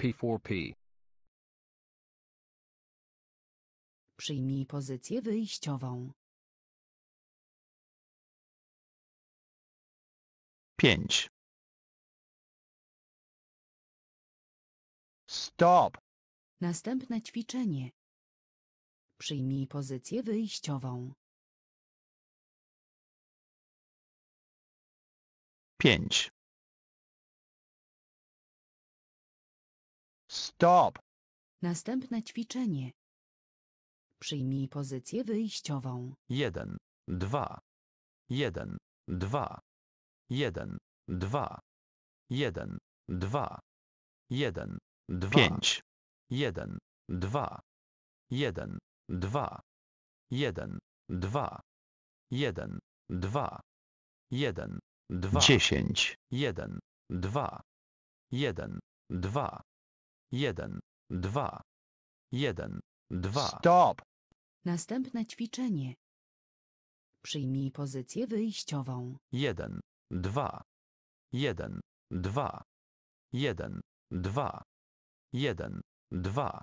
P4P. Przyjmij pozycję wyjściową. 5. Stop. Następne ćwiczenie. Przyjmij pozycję wyjściową. 5. Stop. Następne ćwiczenie. Przyjmij pozycję wyjściową. 1, 2, 1, 2, 1, 2, 1, 2, 1, dwa, 5, 1, 2, 1, 2, 1, 2, 1, 2, 1, 2, 10, 1, 2, 1, 2, jeden, dwa, jeden, dwa. Stop. Następne ćwiczenie. Przyjmij pozycję wyjściową. jeden, dwa, jeden, dwa, jeden, dwa, jeden, dwa,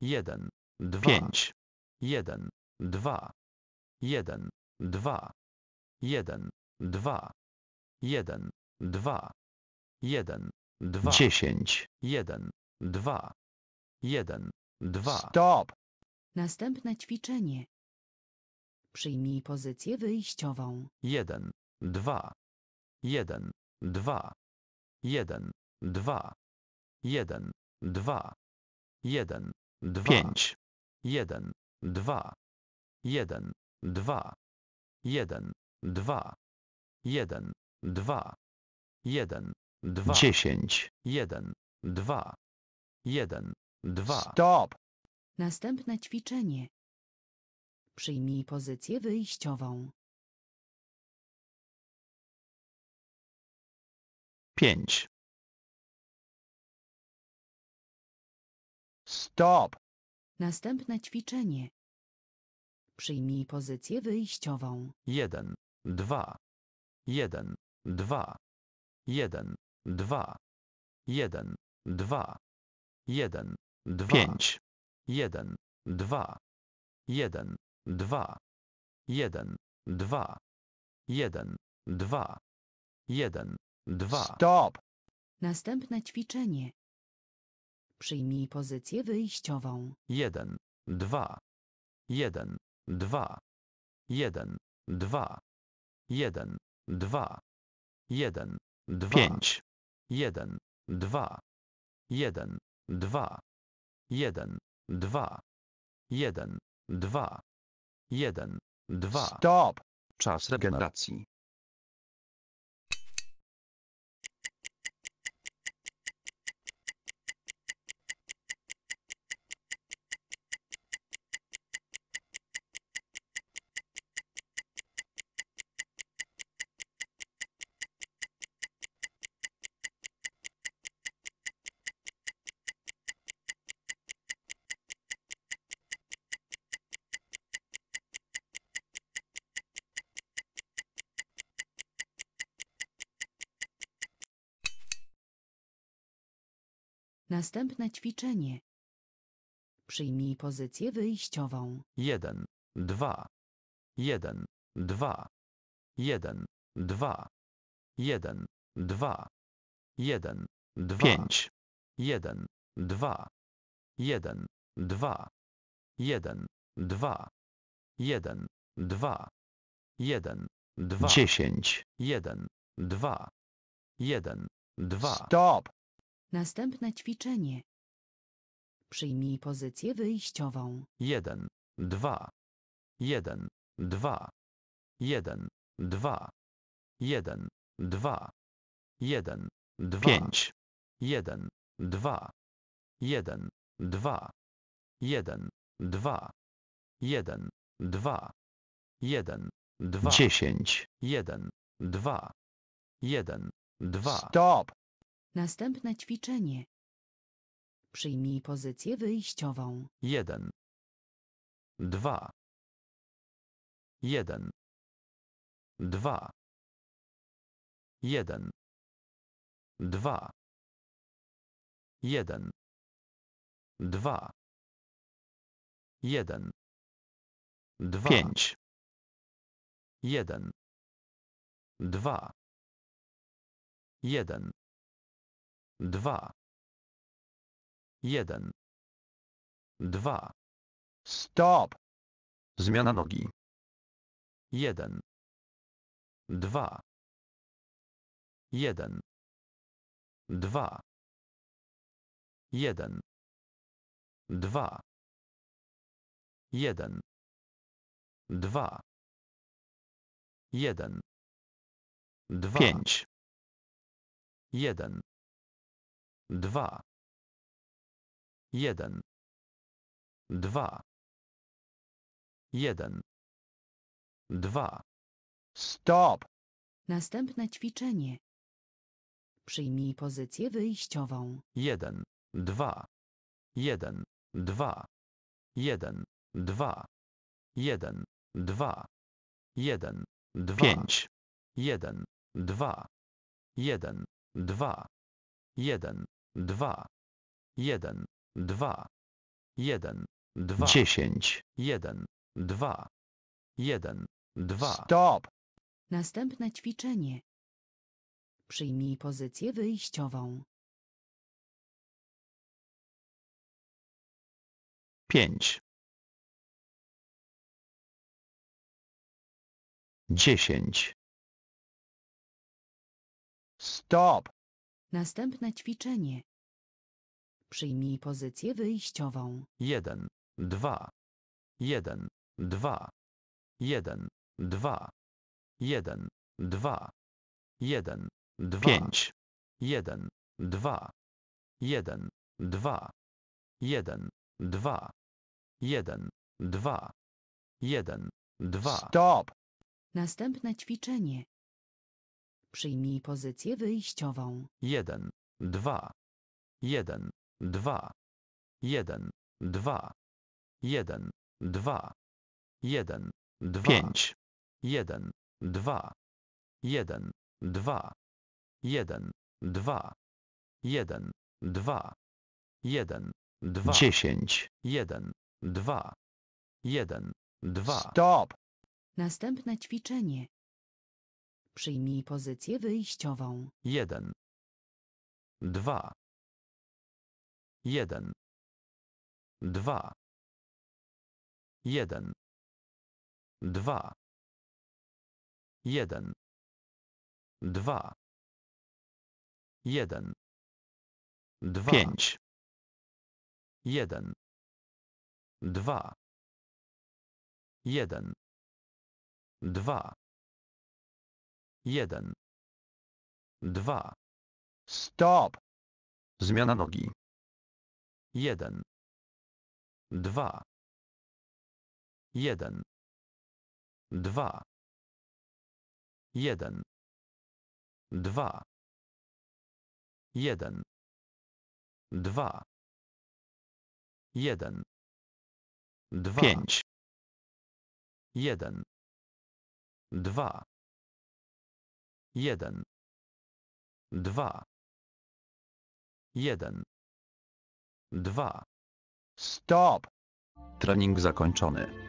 jeden, dwa, pięć, jeden, dwa, jeden, dwa, jeden, dwa, jeden, dwa, 2, 10, dziesięć, jeden, dwa, jeden, dwa. Stop. Następne ćwiczenie. Przyjmij pozycję wyjściową. jeden, dwa, jeden, dwa, jeden, dwa, jeden, dwa, jeden, dwa, pięć, jeden, dwa, jeden, dwa, jeden, dwa, jeden, dwa, jeden, dwa, dziesięć, jeden, dwa. Jeden, dwa. Stop. Następne ćwiczenie. Przyjmij pozycję wyjściową. Pięć. Stop. Następne ćwiczenie. Przyjmij pozycję wyjściową. Jeden, dwa. Jeden, dwa. Jeden, dwa. Jeden, dwa. 1, dwa, pięć, jeden, dwa, jeden, dwa, jeden, dwa, jeden, dwa, jeden, dwa. Stop! Następne ćwiczenie. Przyjmij pozycję wyjściową. jeden, 1, jeden, dwa, jeden, dwa, jeden, dwa, jeden, dwa, pięć, jeden, dwa, jeden, dwa, jeden, dwa, jeden, dwa, jeden, dwa. Stop. Czas regeneracji. Następne ćwiczenie. Przyjmij pozycję wyjściową. 1, 2, 1, 2, 1, 2, 1, 2, 1, 2, 5, 1, 2, 1, 2, 1, 2, 1, 2, 1, 2, 10, 1, 2, 1, 2, stop, Następne ćwiczenie. Przyjmij pozycję wyjściową. 1, 2, 1, 2, 1, 2, 1, 2, 1, 2, 5, 1, 2, 1, 2, 1, 2, 1, 2, 1, 2, 10, 1, 2, 1, 2, Stop. Następne ćwiczenie. Przyjmij pozycję wyjściową. Jeden, dwa, jeden, dwa, jeden, dwa, jeden, dwa, jeden, dwa, pięć, jeden, dwa, jeden dwa, jeden, dwa, stop, zmiana nogi, jeden, dwa, jeden, dwa, jeden, dwa, jeden, dwa, pięć, jeden, dwa, jeden, dwa, jeden, dwa. Stop! Następne ćwiczenie. Przyjmij pozycję wyjściową. jeden, dwa, jeden, dwa, jeden, dwa, jeden, dwa, jeden, dwa, pięć, jeden, dwa, jeden, dwa, jeden, dwa, jeden, dwa, jeden, dwa, dziesięć, jeden, dwa, jeden, dwa. Stop. Następne ćwiczenie. Przyjmij pozycję wyjściową. pięć, dziesięć. Stop. Następne ćwiczenie. Przyjmij pozycję wyjściową. 1, 2, 1, 2, 1, 2, 1, 2, 1, 2, 5, 1, 2, 1, 2, 1, 2, 1, 2, 1, 2. Stop. Następne ćwiczenie. Przyjmij pozycję wyjściową. 1, 2, 1, 2, 1, 2, 1, 2, 1, 2, 5, 1, 2, 1, 2, 1, 2, 1, 2, 1, 2, 10, 1, 2, 1, 2. Stop. Następne ćwiczenie. Przyjmij pozycję wyjściową. 1 2 1 2 1 2 1 2 1 2 5 1 2 1 2 Jeden. Dwa. Stop. Zmiana nogi. Jeden. Dwa. Jeden. Dwa. Jeden. Dwa. Jeden. Dwa. Pięć. Jeden. Dwa jeden, dwa, jeden, dwa. Stop! Trening zakończony.